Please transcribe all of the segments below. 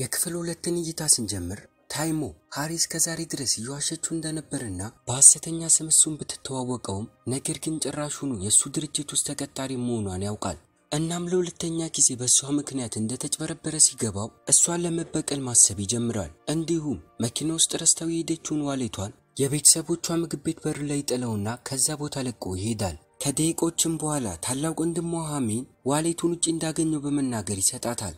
የክፍል ሁለትን እይታ ስንጀምር ታይሞ ሃሪ ዛሬ ድረስ እየዋሸችው እንደነበርና በሐሰተኛ ስም እሱን ብትተዋወቀውም ነገር ግን ጭራሹኑ የእሱ ድርጅት ውስጥ ተቀጣሪ መሆኗን ያውቃል። እናም ለሁለተኛ ጊዜ በእሷ ምክንያት እንደተጭበረበረ ሲገባው እሷን ለመበቀል ማሰብ ይጀምራል። እንዲሁም መኪና ውስጥ ረስተው የሄደችውን ዋሌቷን የቤተሰቦቿ ምግብ ቤት በር ላይ ጥለውና ከዛ ቦታ ለቆ ይሄዳል። ከደቂቆችም በኋላ ታላቅ ወንድሟ ሐሜን ዋሌቱን ውጭ እንዳገኘው በመናገር ይሰጣታል።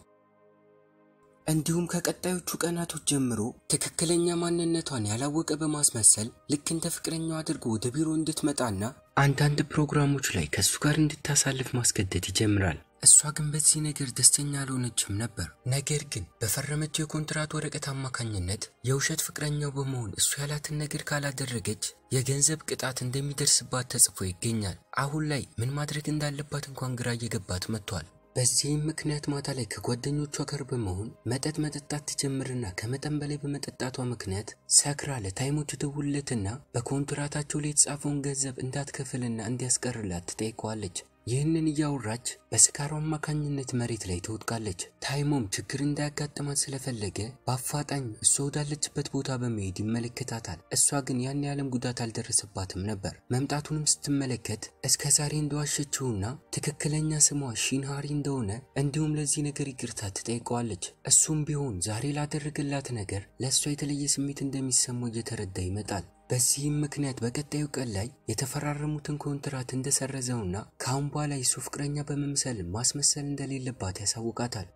እንዲሁም ከቀጣዮቹ ቀናቶች ጀምሮ ትክክለኛ ማንነቷን ያላወቀ በማስመሰል ልክ እንደ ፍቅረኛው አድርጎ ወደ ቢሮ እንድትመጣና አንዳንድ ፕሮግራሞች ላይ ከእሱ ጋር እንድታሳልፍ ማስገደድ ይጀምራል። እሷ ግን በዚህ ነገር ደስተኛ አልሆነችም ነበር። ነገር ግን በፈረመችው የኮንትራት ወረቀት አማካኝነት የውሸት ፍቅረኛው በመሆን እሱ ያላትን ነገር ካላደረገች የገንዘብ ቅጣት እንደሚደርስባት ተጽፎ ይገኛል። አሁን ላይ ምን ማድረግ እንዳለባት እንኳን ግራ እየገባት መጥቷል። በዚህም ምክንያት ማታ ላይ ከጓደኞቿ ጋር በመሆን መጠጥ መጠጣት ትጀምርና ከመጠን በላይ በመጠጣቷ ምክንያት ሰክራ ለታይሞቹ ትደውልለትና በኮንትራታቸው ላይ የተጻፈውን ገንዘብ እንዳትከፍልና እንዲያስቀርላት ትጠይቀዋለች። ይህንን እያወራች በስካሯ አማካኝነት መሬት ላይ ትወድቃለች። ታይሞም ችግር እንዳያጋጥማት ስለፈለገ በአፋጣኝ እሷ ወዳለችበት ቦታ በመሄድ ይመለከታታል። እሷ ግን ያን ያለም ጉዳት አልደረሰባትም ነበር። መምጣቱንም ስትመለከት እስከ ዛሬ እንደዋሸችውና ትክክለኛ ስሟ ሺንሃሪ እንደሆነ እንዲሁም ለዚህ ነገር ይቅርታ ትጠይቀዋለች። እሱም ቢሆን ዛሬ ላደረገላት ነገር ለእሷ የተለየ ስሜት እንደሚሰማው እየተረዳ ይመጣል። በዚህም ምክንያት በቀጣዩ ቀን ላይ የተፈራረሙትን ኮንትራት እንደሰረዘውና ከአሁን በኋላ የሱ ፍቅረኛ በመምሰል ማስመሰል እንደሌለባት ያሳውቃታል።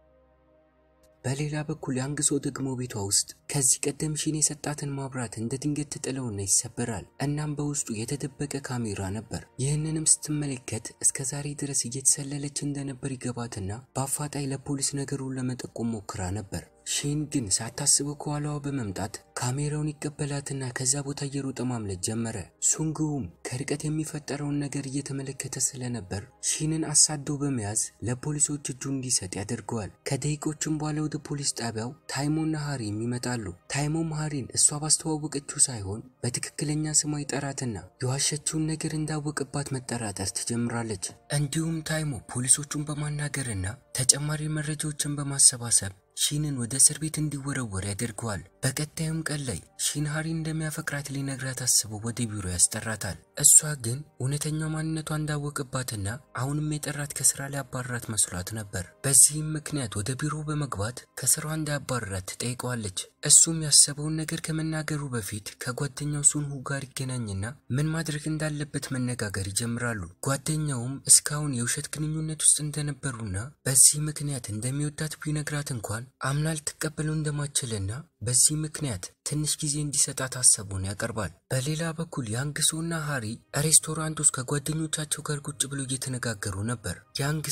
በሌላ በኩል አንግሶ ደግሞ ቤቷ ውስጥ ከዚህ ቀደም ሺን የሰጣትን ማብራት እንደ ድንገት ትጥለውና ይሰበራል። እናም በውስጡ የተደበቀ ካሜራ ነበር። ይህንንም ስትመለከት እስከ ዛሬ ድረስ እየተሰለለች እንደነበር ይገባትና በአፋጣኝ ለፖሊስ ነገሩን ለመጠቆም ሞክራ ነበር። ሼን ግን ሳታስበው ከኋላዋ በመምጣት ካሜራውን ይቀበላትና ከዛ ቦታ እየሮጠ ማምለጥ ጀመረ። ሱንግውም ከርቀት የሚፈጠረውን ነገር እየተመለከተ ስለነበር ሼንን አሳዶ በመያዝ ለፖሊሶች እጁ እንዲሰጥ ያደርገዋል። ከደቂቆችም በኋላ ወደ ፖሊስ ጣቢያው ታይሞና ሃሪም ይመጣሉ። ታይሞም ሃሪን እሷ ባስተዋወቀችው ሳይሆን በትክክለኛ ስሟ ይጠራትና የዋሸችውን ነገር እንዳወቅባት መጠራጠር ትጀምራለች። እንዲሁም ታይሞ ፖሊሶቹን በማናገርና ተጨማሪ መረጃዎችን በማሰባሰብ ሺንን ወደ እስር ቤት እንዲወረወር ያደርገዋል። በቀጣዩም ቀን ላይ ሺን ሀሪ እንደሚያፈቅራት ሊነግራት አስቦ ወደ ቢሮ ያስጠራታል። እሷ ግን እውነተኛው ማንነቷ እንዳወቅባትና አሁንም የጠራት ከስራ ሊያባርራት መስሏት ነበር። በዚህም ምክንያት ወደ ቢሮ በመግባት ከስራዋ እንዳያባረራት ትጠይቀዋለች። እሱም ያሰበውን ነገር ከመናገሩ በፊት ከጓደኛው ሱንሁ ጋር ይገናኝና ምን ማድረግ እንዳለበት መነጋገር ይጀምራሉ። ጓደኛውም እስካሁን የውሸት ግንኙነት ውስጥ እንደነበሩና በዚህ ምክንያት እንደሚወዳት ቢነግራት እንኳን አምና ልትቀበለው እንደማችልና በዚህ ምክንያት ትንሽ ጊዜ እንዲሰጣት ሀሳቡን ያቀርባል። በሌላ በኩል ሶና ሃሪ ሬስቶራንት ውስጥ ከጓደኞቻቸው ጋር ቁጭ ብሎ እየተነጋገሩ ነበር።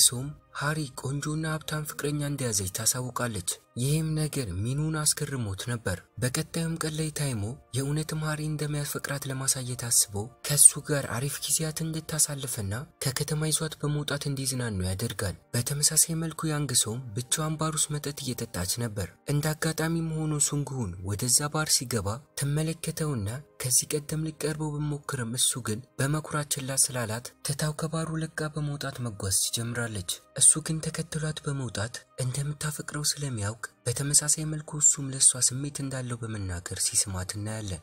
ሶም ሃሪ ቆንጆና ሀብታም ፍቅረኛ እንደያዘች ታሳውቃለች። ይህም ነገር ሚኑን አስገርሞት ነበር። በቀጣዩም ቀን ላይ ታይሞ የእውነትም ሃሪ እንደሚያፈቅራት ለማሳየት አስቦ ከሱ ጋር አሪፍ ጊዜያት እንድታሳልፍና ከከተማ ይዟት በመውጣት እንዲዝናኑ ያደርጋል። በተመሳሳይ መልኩ ያንግሶም ብቻዋን ባር ውስጥ መጠጥ እየጠጣች ነበር። እንደ አጋጣሚም ሆኖ ሱንግሁን ወደዛ ባር ሲገባ ትመለከተውና ከዚህ ቀደም ሊቀርበው ብሞክርም እሱ ግን በመኩራት ችላ ስላላት ትታው ከባሩ ለቃ በመውጣት መጓዝ ትጀምራለች። እሱ ግን ተከትሏት በመውጣት እንደምታፈቅረው ስለሚያውቅ በተመሳሳይ መልኩ እሱም ለእሷ ስሜት እንዳለው በመናገር ሲስማት እናያለን።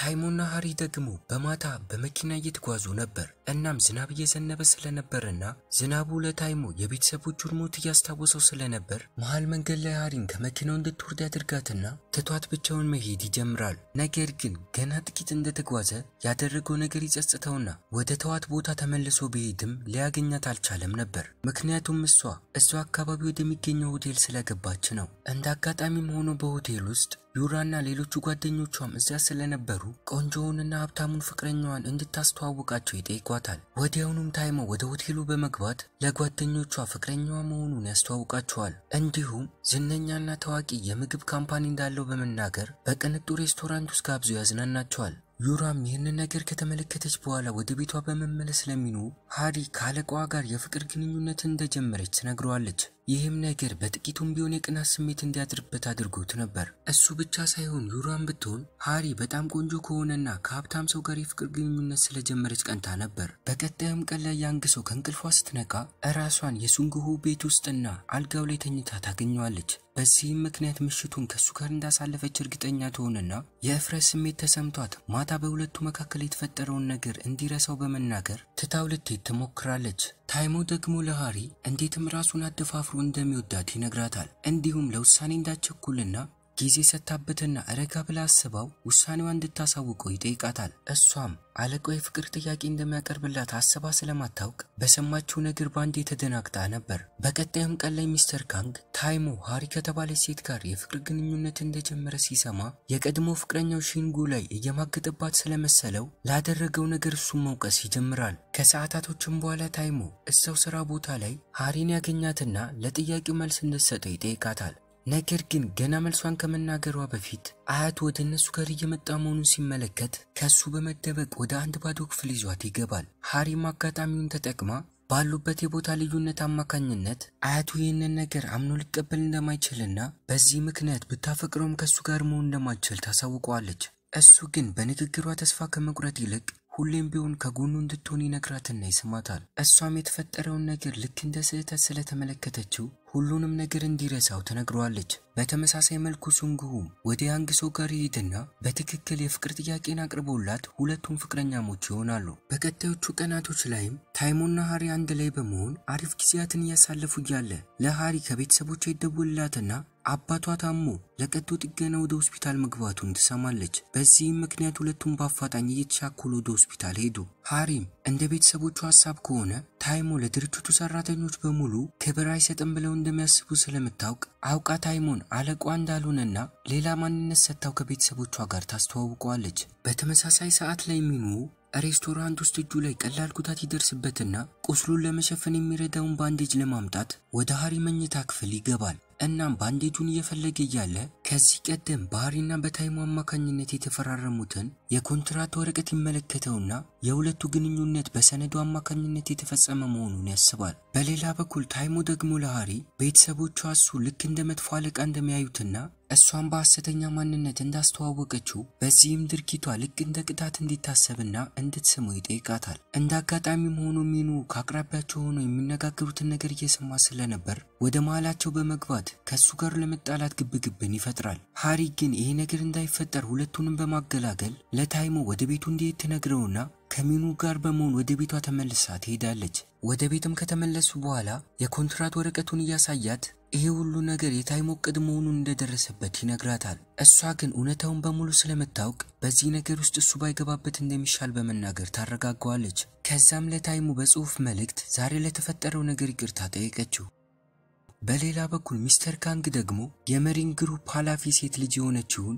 ታይሞና ሃሪ ደግሞ በማታ በመኪና እየተጓዙ ነበር። እናም ዝናብ እየዘነበ ስለነበርና ዝናቡ ለታይሞ የቤተሰቦቹን ሞት እያስታወሰው ስለነበር መሀል መንገድ ላይ ሃሪን ከመኪናው እንድትወርድ ያደርጋትና ትቷት ብቻውን መሄድ ይጀምራል። ነገር ግን ገና ጥቂት እንደተጓዘ ያደረገው ነገር ይጸጽተውና ወደ ተዋት ቦታ ተመልሶ ቢሄድም ሊያገኛት አልቻለም ነበር። ምክንያቱም እሷ እዛ አካባቢ ወደሚገኘው ሆቴል ስለገባች ነው። እንደ አጋጣሚም ሆኖ በሆቴል ውስጥ ዩራና ሌሎቹ ጓደኞቿም እዚያ ስለነበሩ ቆንጆውንና ሀብታሙን ፍቅረኛዋን እንድታስተዋውቃቸው ይጠይቋታል። ወዲያውኑም ታይመው ወደ ሆቴሉ በመግባት ለጓደኞቿ ፍቅረኛዋ መሆኑን ያስተዋውቃቸዋል። እንዲሁም ዝነኛና ታዋቂ የምግብ ካምፓኒ እንዳለው በመናገር በቅንጡ ሬስቶራንት ውስጥ ጋብዞ ያዝናናቸዋል። ዩራም ይህንን ነገር ከተመለከተች በኋላ ወደ ቤቷ በመመለስ ለሚኑ ሃሪ ከአለቃዋ ጋር የፍቅር ግንኙነት እንደጀመረች ትነግረዋለች። ይህም ነገር በጥቂቱም ቢሆን የቅናት ስሜት እንዲያድርበት አድርጎት ነበር። እሱ ብቻ ሳይሆን ዩራን ብትሆን ሃሪ በጣም ቆንጆ ከሆነና ከሀብታም ሰው ጋር የፍቅር ግንኙነት ስለጀመረች ቀንታ ነበር። በቀጣዩም ቀን ላይ ያንግ ሰው ከእንቅልፏ ስትነቃ እራሷን የሱንግሁ ቤት ውስጥና አልጋው ላይ ተኝታ ታገኘዋለች። በዚህም ምክንያት ምሽቱን ከእሱ ጋር እንዳሳለፈች እርግጠኛ ትሆንና የእፍረት ስሜት ተሰምቷት ማታ በሁለቱ መካከል የተፈጠረውን ነገር እንዲረሳው በመናገር ትታው ልትሄድ ትሞክራለች። ታይሞ ደግሞ ለሃሪ እንዴትም ራሱን አደፋፍ አፍሮ እንደሚወዳት ይነግራታል። እንዲሁም ለውሳኔ እንዳቸኩልና ጊዜ ሰታበትና ረጋ ብላ አስበው ውሳኔዋ እንድታሳውቀው ይጠይቃታል። እሷም አለቃው የፍቅር ጥያቄ እንደሚያቀርብላት አስባ ስለማታውቅ በሰማችው ነገር ባንዴ ተደናግጣ ነበር። በቀጣዩም ቀን ላይ ሚስተር ካንግ ታይሞ ሃሪ ከተባለች ሴት ጋር የፍቅር ግንኙነት እንደጀመረ ሲሰማ የቀድሞ ፍቅረኛው ሺንጉ ላይ እየማገጠባት ስለመሰለው ላደረገው ነገር እሱን መውቀስ ይጀምራል። ከሰዓታቶችም በኋላ ታይሞ እሰው ስራ ቦታ ላይ ሃሪን ያገኛትና ለጥያቄው መልስ እንድትሰጠው ይጠይቃታል። ነገር ግን ገና መልሷን ከመናገሯ በፊት አያት ወደ እነሱ ጋር እየመጣ መሆኑን ሲመለከት ከሱ በመደበቅ ወደ አንድ ባዶ ክፍል ይዟት ይገባል። ሀሪም አጋጣሚውን ተጠቅማ ባሉበት የቦታ ልዩነት አማካኝነት አያቱ ይህንን ነገር አምኖ ሊቀበል እንደማይችልና በዚህ ምክንያት ብታፈቅረውም ከእሱ ጋር መሆን እንደማይችል ታሳውቀዋለች። እሱ ግን በንግግሯ ተስፋ ከመቁረጥ ይልቅ ሁሌም ቢሆን ከጎኑ እንድትሆን ይነግራትና ይስማታል። እሷም የተፈጠረውን ነገር ልክ እንደ ስህተት ስለተመለከተችው ሁሉንም ነገር እንዲረሳው ትነግረዋለች። በተመሳሳይ መልኩ ሱንጉሁም ወደ ያንግሶ ጋር ይሄድና በትክክል የፍቅር ጥያቄን አቅርቦላት ሁለቱም ፍቅረኛሞች ይሆናሉ። በቀጣዮቹ ቀናቶች ላይም ታይሞና ሀሪ አንድ ላይ በመሆን አሪፍ ጊዜያትን እያሳለፉ እያለ ለሀሪ ከቤተሰቦቿ ይደወልላትና አባቷ ታሞ ለቀዶ ጥገና ወደ ሆስፒታል መግባቱን ትሰማለች። በዚህም ምክንያት ሁለቱም በአፋጣኝ እየተቻኮሉ ወደ ሆስፒታል ሄዱ። ሃሪም እንደ ቤተሰቦቹ ሀሳብ ከሆነ ታይሞ ለድርጅቱ ሰራተኞች በሙሉ ክብር አይሰጥም ብለው እንደሚያስቡ ስለምታውቅ አውቃ ታይሞን አለቋ እንዳልሆነና ሌላ ማንነት ሰጥታው ከቤተሰቦቿ ጋር ታስተዋውቀዋለች። በተመሳሳይ ሰዓት ላይ ሚኑ ሬስቶራንት ውስጥ እጁ ላይ ቀላል ጉዳት ይደርስበትና ቁስሉን ለመሸፈን የሚረዳውን ባንዴጅ ለማምጣት ወደ ሀሪ መኝታ ክፍል ይገባል። እናም ባንዴጁን እየፈለገ እያለ ከዚህ ቀደም ባህሪና በታይሙ አማካኝነት የተፈራረሙትን የኮንትራት ወረቀት ይመለከተውና የሁለቱ ግንኙነት በሰነዱ አማካኝነት የተፈጸመ መሆኑን ያስባል። በሌላ በኩል ታይሙ ደግሞ ለሀሪ ቤተሰቦቿ እሱ ልክ እንደ መጥፎ አለቃ እንደሚያዩትና እሷን በሐሰተኛ ማንነት እንዳስተዋወቀችው በዚህም ድርጊቷ ልክ እንደ ቅጣት እንዲታሰብና እንድትስመው ይጠይቃታል። እንደ አጋጣሚም ሆኖ ሚኑ ከአቅራቢያቸው ሆኖ የሚነጋገሩትን ነገር እየሰማ ስለነበር ወደ መሃላቸው በመግባት ከእሱ ጋር ለመጣላት ግብግብን ይፈጥራል። ሃሪ ግን ይሄ ነገር እንዳይፈጠር ሁለቱንም በማገላገል ለታይሞ ወደ ቤቱ እንዲሄድ ትነግረውና ከሚኑ ጋር በመሆን ወደ ቤቷ ተመልሳ ትሄዳለች። ወደ ቤትም ከተመለሱ በኋላ የኮንትራት ወረቀቱን እያሳያት ይሄ ሁሉ ነገር የታይሞ ቅድ መሆኑን እንደደረሰበት ይነግራታል። እሷ ግን እውነታውን በሙሉ ስለምታውቅ በዚህ ነገር ውስጥ እሱ ባይገባበት እንደሚሻል በመናገር ታረጋገዋለች። ከዛም ለታይሙ በጽሁፍ መልእክት ዛሬ ለተፈጠረው ነገር ይቅርታ ጠየቀችው። በሌላ በኩል ሚስተር ካንግ ደግሞ የመሪን ግሩፕ ኃላፊ ሴት ልጅ የሆነችውን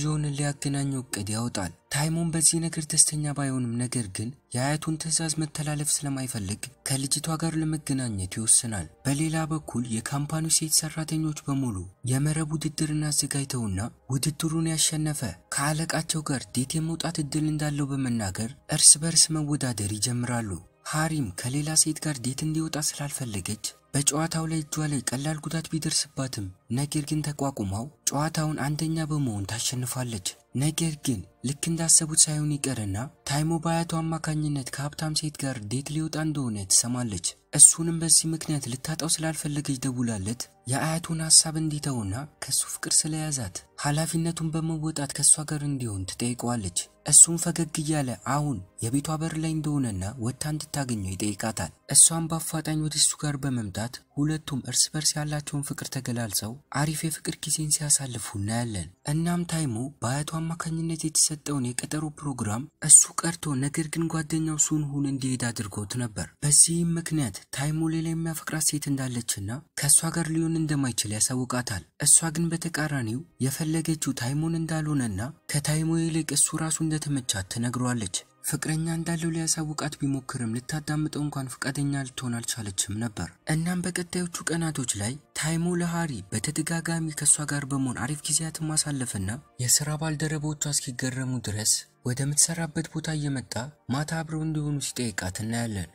ዞን ሊያገናኘው እቅድ ያወጣል። ታይሞን በዚህ ነገር ደስተኛ ባይሆንም ነገር ግን የአያቱን ትዕዛዝ መተላለፍ ስለማይፈልግ ከልጅቷ ጋር ለመገናኘት ይወስናል። በሌላ በኩል የካምፓኒው ሴት ሰራተኞች በሙሉ የመረብ ውድድርን አዘጋጅተውና ውድድሩን ያሸነፈ ከአለቃቸው ጋር ዴት የመውጣት እድል እንዳለው በመናገር እርስ በርስ መወዳደር ይጀምራሉ። ሃሪም ከሌላ ሴት ጋር ዴት እንዲወጣ ስላልፈለገች በጨዋታው ላይ እጇ ላይ ቀላል ጉዳት ቢደርስባትም ነገር ግን ተቋቁማው ጨዋታውን አንደኛ በመሆን ታሸንፋለች። ነገር ግን ልክ እንዳሰቡት ሳይሆን ይቀርና ታይሞ በአያቱ አማካኝነት ከሀብታም ሴት ጋር ዴት ሊወጣ እንደሆነ ትሰማለች። እሱንም በዚህ ምክንያት ልታጣው ስላልፈለገች ደውላለት የአያቱን ሀሳብ እንዲተውና ከሱ ፍቅር ስለያዛት ኃላፊነቱን በመወጣት ከእሷ ጋር እንዲሆን ትጠይቀዋለች። እሱም ፈገግ እያለ አሁን የቤቷ በር ላይ እንደሆነና ወታ እንድታገኘው ይጠይቃታል። እሷም በአፋጣኝ ወደ እሱ ጋር በመምጣት ሁለቱም እርስ በርስ ያላቸውን ፍቅር ተገላልጸው አሪፍ የፍቅር ጊዜን ሲያሳልፉ እናያለን። እናም ታይሞ በአያቱ አማካኝነት የተሰ የተሰጠውን የቀጠሮ ፕሮግራም እሱ ቀርቶ ነገር ግን ጓደኛው ሱንሁን እንዲሄድ አድርጎት ነበር። በዚህም ምክንያት ታይሙ ሌላ የሚያፈቅራት ሴት እንዳለችና ከእሷ ጋር ሊሆን እንደማይችል ያሳውቃታል። እሷ ግን በተቃራኒው የፈለገችው ታይሞን እንዳልሆነና ከታይሞ ይልቅ እሱ ራሱ እንደተመቻት ትነግሯለች ፍቅረኛ እንዳለው ሊያሳውቃት ቢሞክርም ልታዳምጠው እንኳን ፍቃደኛ ልትሆን አልቻለችም ነበር። እናም በቀጣዮቹ ቀናቶች ላይ ታይሞ ለሃሪ በተደጋጋሚ ከእሷ ጋር በመሆን አሪፍ ጊዜያትን ማሳለፍና የስራ ባልደረቦቿ እስኪገረሙ ድረስ ወደምትሰራበት ቦታ እየመጣ ማታ አብረው እንዲሆኑ ሲጠይቃት እናያለን።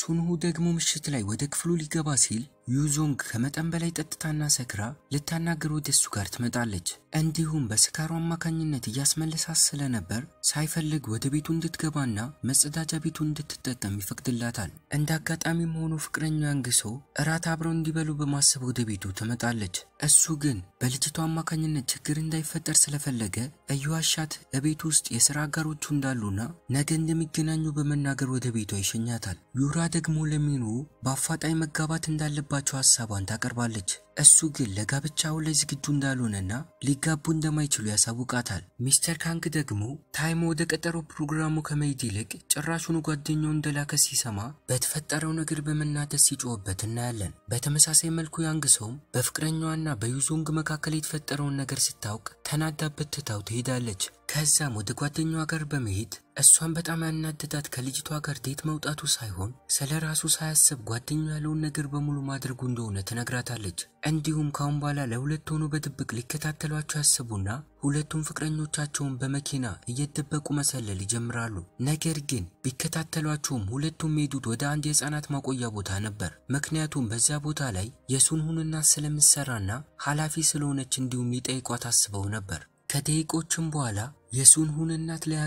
ሱንሁ ደግሞ ምሽት ላይ ወደ ክፍሉ ሊገባ ሲል ዩዞንግ ከመጠን በላይ ጠጥታና ሰክራ ልታናገር ወደ እሱ ጋር ትመጣለች። እንዲሁም በስካሩ አማካኝነት እያስመለሳት ስለነበር ሳይፈልግ ወደ ቤቱ እንድትገባና መጸዳጃ ቤቱ እንድትጠቀም ይፈቅድላታል። እንደ አጋጣሚም ሆኖ ፍቅረኛ አንግሶ እራት አብረው እንዲበሉ በማሰብ ወደ ቤቱ ትመጣለች። እሱ ግን በልጅቷ አማካኝነት ችግር እንዳይፈጠር ስለፈለገ እየዋሻት እቤት ውስጥ የሥራ አጋሮቹ እንዳሉና ነገ እንደሚገናኙ በመናገር ወደ ቤቷ ይሸኛታል። ዩራ ደግሞ ለሚኑ በአፋጣኝ መጋባት እንዳለባት እንደሚገባቸው ሀሳቧን ታቀርባለች። እሱ ግን ለጋብቻ ላይ ዝግጁ እንዳልሆነና ሊጋቡ እንደማይችሉ ያሳውቃታል። ሚስተር ካንግ ደግሞ ታይሞ ወደ ቀጠሮ ፕሮግራሙ ከመሄድ ይልቅ ጭራሹን ጓደኛው እንደላከ ሲሰማ በተፈጠረው ነገር በመናደስ ሲጮህበት እናያለን። በተመሳሳይ መልኩ ያንግ ሰውም በፍቅረኛዋና በዩዞንግ መካከል የተፈጠረውን ነገር ስታውቅ ተናዳበት ትታው ትሄዳለች። ከዛም ወደ ጓደኛዋ ጋር በመሄድ እሷን በጣም ያናደዳት ከልጅቷ ጋር ዴት መውጣቱ ሳይሆን ስለ ራሱ ሳያስብ ጓደኛው ያለውን ነገር በሙሉ ማድረጉ እንደሆነ ትነግራታለች። እንዲሁም ካሁን በኋላ ለሁለት ሆኖ በድብቅ ሊከታተሏቸው ያስቡና ሁለቱም ፍቅረኞቻቸውን በመኪና እየደበቁ መሰለል ይጀምራሉ። ነገር ግን ቢከታተሏቸውም ሁለቱም የሄዱት ወደ አንድ የህፃናት ማቆያ ቦታ ነበር። ምክንያቱም በዚያ ቦታ ላይ የሱንሁንና ስለምሰራና ኃላፊ ስለሆነች እንዲሁም ሊጠይቋት አስበው ነበር። ከደቂቆችም በኋላ የሱንሁን እናት ላይ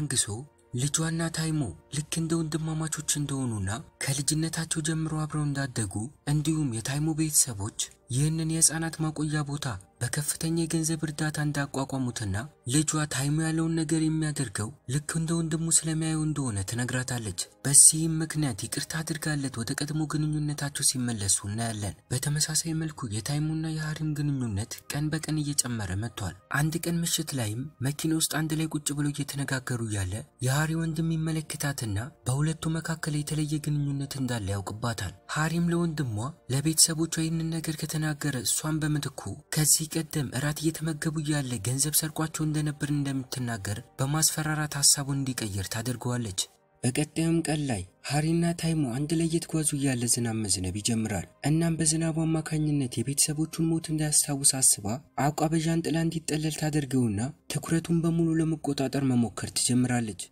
ልጇና ታይሞ ልክ እንደ ወንድማማቾች እንደሆኑና ከልጅነታቸው ጀምሮ አብረው እንዳደጉ እንዲሁም የታይሞ ቤተሰቦች ይህንን የህፃናት ማቆያ ቦታ በከፍተኛ የገንዘብ እርዳታ እንዳቋቋሙትና ልጇ ታይሙ ያለውን ነገር የሚያደርገው ልክ እንደ ወንድሙ ስለሚያየው እንደሆነ ትነግራታለች። በዚህም ምክንያት ይቅርታ አድርጋለት ወደ ቀድሞ ግንኙነታቸው ሲመለሱ እናያለን። በተመሳሳይ መልኩ የታይሙና የሀሪም ግንኙነት ቀን በቀን እየጨመረ መጥቷል። አንድ ቀን ምሽት ላይም መኪና ውስጥ አንድ ላይ ቁጭ ብሎ እየተነጋገሩ እያለ የሀሪ ወንድም ይመለከታትና በሁለቱ መካከል የተለየ ግንኙነት እንዳለ ያውቅባታል። ሀሪም ለወንድሟ ለቤተሰቦቿ ይህንን ነገር ከተናገረ እሷን በምትኩ ከዚህ ቀደም እራት እየተመገቡ እያለ ገንዘብ ሰርቋቸው እንደነበር እንደምትናገር በማስፈራራት ሐሳቡን እንዲቀይር ታደርገዋለች። በቀጣዩም ቀን ላይ ሃሪና ታይሞ አንድ ላይ እየተጓዙ እያለ ዝናብ መዝነብ ይጀምራል። እናም በዝናቡ አማካኝነት የቤተሰቦቹን ሞት እንዳያስታውስ አስባ አቋበዣን ጥላ እንዲጠለል ታደርገውና ትኩረቱን በሙሉ ለመቆጣጠር መሞከር ትጀምራለች።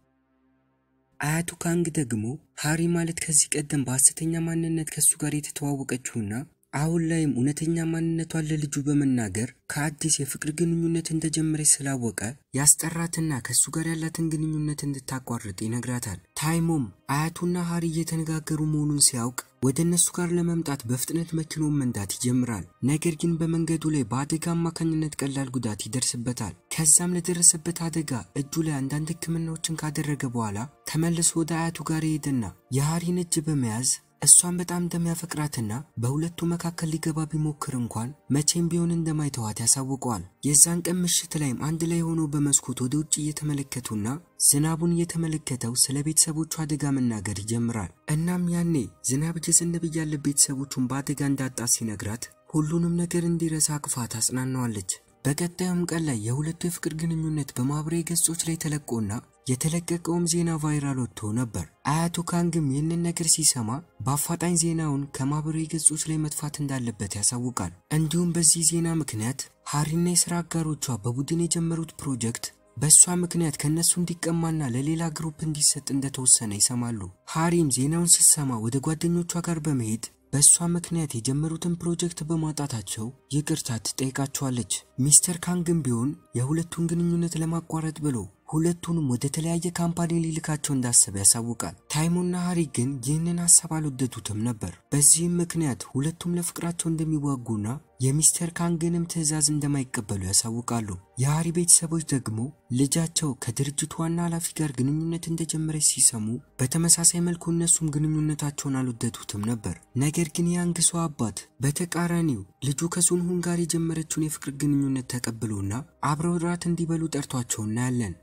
አያቱ ካንግ ደግሞ ሃሪ ማለት ከዚህ ቀደም በሐሰተኛ ማንነት ከእሱ ጋር የተተዋወቀችውና አሁን ላይም እውነተኛ ማንነቷን ለልጁ በመናገር ከአዲስ የፍቅር ግንኙነት እንደጀመረች ስላወቀ ያስጠራትና ከእሱ ጋር ያላትን ግንኙነት እንድታቋርጥ ይነግራታል። ታይሞም አያቱና ሀሪ እየተነጋገሩ መሆኑን ሲያውቅ ወደ እነሱ ጋር ለመምጣት በፍጥነት መኪናውን መንዳት ይጀምራል። ነገር ግን በመንገዱ ላይ በአደጋ አማካኝነት ቀላል ጉዳት ይደርስበታል። ከዛም ለደረሰበት አደጋ እጁ ላይ አንዳንድ ሕክምናዎችን ካደረገ በኋላ ተመልሶ ወደ አያቱ ጋር ይሄድና የሀሪን እጅ በመያዝ እሷን በጣም እንደሚያፈቅራትና በሁለቱ መካከል ሊገባ ቢሞክር እንኳን መቼም ቢሆን እንደማይተዋት ያሳውቀዋል። የዛን ቀን ምሽት ላይም አንድ ላይ ሆኖ በመስኮት ወደ ውጭ እየተመለከቱና ዝናቡን እየተመለከተው ስለ ቤተሰቦቹ አደጋ መናገር ይጀምራል። እናም ያኔ ዝናብ እየዘነበ እያለ ቤተሰቦቹን በአደጋ እንዳጣ ሲነግራት ሁሉንም ነገር እንዲረሳ አቅፋ ታጽናናዋለች። በቀጣዩም ቀን ላይ የሁለቱ የፍቅር ግንኙነት በማህበራዊ ገጾች ላይ ተለቆና የተለቀቀውም ዜና ቫይራል ወጥቶ ነበር። አያቱ ካንግም ይህንን ነገር ሲሰማ በአፋጣኝ ዜናውን ከማህበራዊ ገጾች ላይ መጥፋት እንዳለበት ያሳውቃል። እንዲሁም በዚህ ዜና ምክንያት ሀሪና የስራ አጋሮቿ በቡድን የጀመሩት ፕሮጀክት በእሷ ምክንያት ከእነሱ እንዲቀማና ለሌላ ግሩፕ እንዲሰጥ እንደተወሰነ ይሰማሉ። ሀሪም ዜናውን ስትሰማ ወደ ጓደኞቿ ጋር በመሄድ በእሷ ምክንያት የጀመሩትን ፕሮጀክት በማጣታቸው ይቅርታ ትጠይቃቸዋለች። ሚስተር ካንግም ቢሆን የሁለቱን ግንኙነት ለማቋረጥ ብሎ ሁለቱንም ወደ ተለያየ ካምፓኒ ሊልካቸው እንዳሰበ ያሳውቃል። ታይሞና ሀሪ ግን ይህንን ሀሳብ አልወደዱትም ነበር። በዚህም ምክንያት ሁለቱም ለፍቅራቸው እንደሚዋጉና የሚስተር ካንግንም ትዕዛዝ እንደማይቀበሉ ያሳውቃሉ። የሃሪ ቤተሰቦች ደግሞ ልጃቸው ከድርጅቱ ዋና ኃላፊ ጋር ግንኙነት እንደጀመረች ሲሰሙ በተመሳሳይ መልኩ እነሱም ግንኙነታቸውን አልወደዱትም ነበር። ነገር ግን ሰው አባት በተቃራኒው ልጁ ከሱንሁን ጋር የጀመረችውን የፍቅር ግንኙነት ተቀብሎና አብረው ራት እንዲበሉ ጠርቷቸው እናያለን።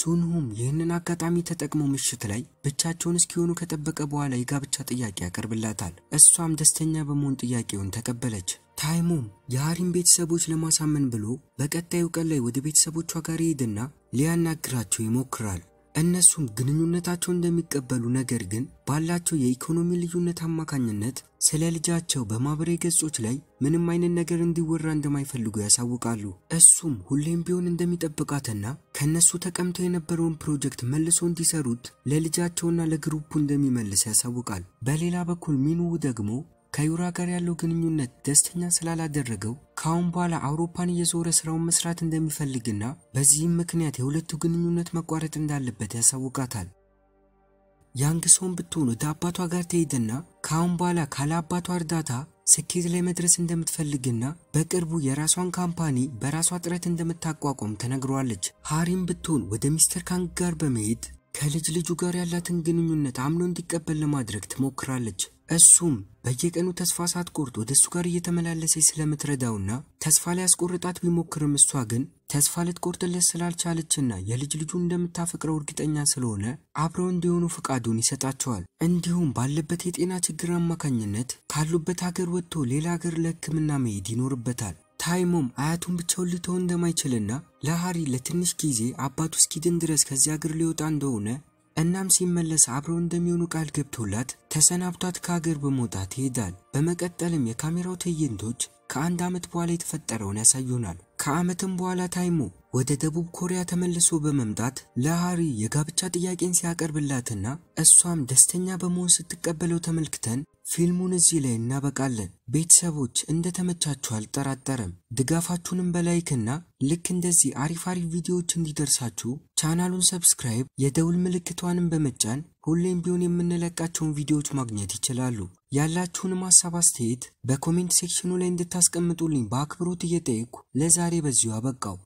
ሱንሁም ይህንን አጋጣሚ ተጠቅሞ ምሽት ላይ ብቻቸውን እስኪሆኑ ከጠበቀ በኋላ የጋብቻ ጥያቄ ያቀርብላታል። እሷም ደስተኛ በመሆን ጥያቄውን ተቀበለች። ታይሙም የሀሪም ቤተሰቦች ለማሳመን ብሎ በቀጣዩ ቀን ላይ ወደ ቤተሰቦቿ ጋር ይሄድና ሊያናግራቸው ይሞክራል። እነሱም ግንኙነታቸው እንደሚቀበሉ ነገር ግን ባላቸው የኢኮኖሚ ልዩነት አማካኝነት ስለ ልጃቸው በማህበራዊ ገጾች ላይ ምንም አይነት ነገር እንዲወራ እንደማይፈልጉ ያሳውቃሉ። እሱም ሁሌም ቢሆን እንደሚጠብቃትና ከነሱ ተቀምተው የነበረውን ፕሮጀክት መልሶ እንዲሰሩት ለልጃቸውና ለግሩፑ እንደሚመልስ ያሳውቃል። በሌላ በኩል ሚኑ ደግሞ ከዩራ ጋር ያለው ግንኙነት ደስተኛ ስላላደረገው ከአሁን በኋላ አውሮፓን እየዞረ ስራውን መስራት እንደሚፈልግና በዚህም ምክንያት የሁለቱ ግንኙነት መቋረጥ እንዳለበት ያሳውቃታል። ያንግ ሰውን ብትሆን ወደ አባቷ ጋር ትሄድና ከአሁን በኋላ ካለ አባቷ እርዳታ ስኬት ላይ መድረስ እንደምትፈልግና በቅርቡ የራሷን ካምፓኒ በራሷ ጥረት እንደምታቋቋም ተነግሯለች። ሃሪም ብትሆን ወደ ሚስተር ካንግ ጋር በመሄድ ከልጅ ልጁ ጋር ያላትን ግንኙነት አምኖ እንዲቀበል ለማድረግ ትሞክራለች። እሱም በየቀኑ ተስፋ ሳትቆርጥ ወደ እሱ ጋር እየተመላለሰች ስለምትረዳውና ተስፋ ሊያስቆርጣት ቢሞክርም እሷ ግን ተስፋ ልትቆርጥለት ስላልቻለችና የልጅ ልጁ እንደምታፈቅረው እርግጠኛ ስለሆነ አብረው እንዲሆኑ ፍቃዱን ይሰጣቸዋል። እንዲሁም ባለበት የጤና ችግር አማካኝነት ካሉበት ሀገር ወጥቶ ሌላ ሀገር ለሕክምና መሄድ ይኖርበታል። ታይሞም አያቱን ብቻውን ልትሆን እንደማይችልና ለሃሪ ለትንሽ ጊዜ አባቱ እስኪድን ድረስ ከዚህ አገር ሊወጣ እንደሆነ እናም ሲመለስ አብረው እንደሚሆኑ ቃል ገብቶላት ተሰናብቷት ከሀገር በመውጣት ይሄዳል። በመቀጠልም የካሜራው ትዕይንቶች ከአንድ ዓመት በኋላ የተፈጠረውን ያሳዩናል። ከዓመትም በኋላ ታይሞ ወደ ደቡብ ኮሪያ ተመልሶ በመምጣት ለሃሪ የጋብቻ ጥያቄን ሲያቀርብላትና እሷም ደስተኛ በመሆን ስትቀበለው ተመልክተን ፊልሙን እዚህ ላይ እናበቃለን። ቤተሰቦች እንደተመቻችሁ አልጠራጠረም። ድጋፋችሁንም በላይክና ልክ እንደዚህ አሪፍ አሪፍ ቪዲዮዎች እንዲደርሳችሁ ቻናሉን ሰብስክራይብ፣ የደውል ምልክቷንም በመጫን ሁሌም ቢሆን የምንለቃቸውን ቪዲዮዎች ማግኘት ይችላሉ። ያላችሁንም ሀሳብ አስተያየት በኮሜንት ሴክሽኑ ላይ እንድታስቀምጡልኝ በአክብሮት እየጠየቅኩ ለዛሬ በዚሁ አበቃው።